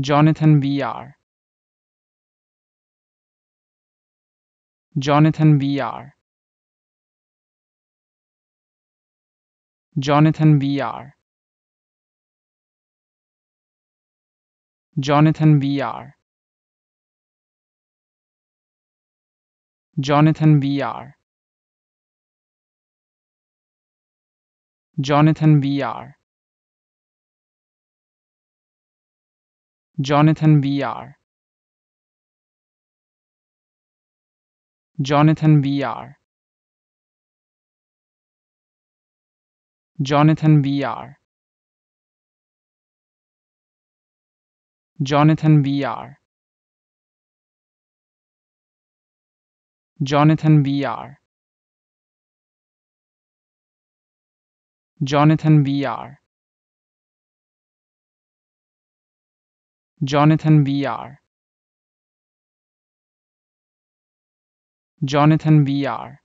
Jonathan VR Jonathan VR Jonathan VR Jonathan VR Jonathan VR Jonathan VR Jonathan VR Jonathan VR Jonathan VR Jonathan VR Jonathan VR Jonathan VR Jonathan VR. Jonathan VR.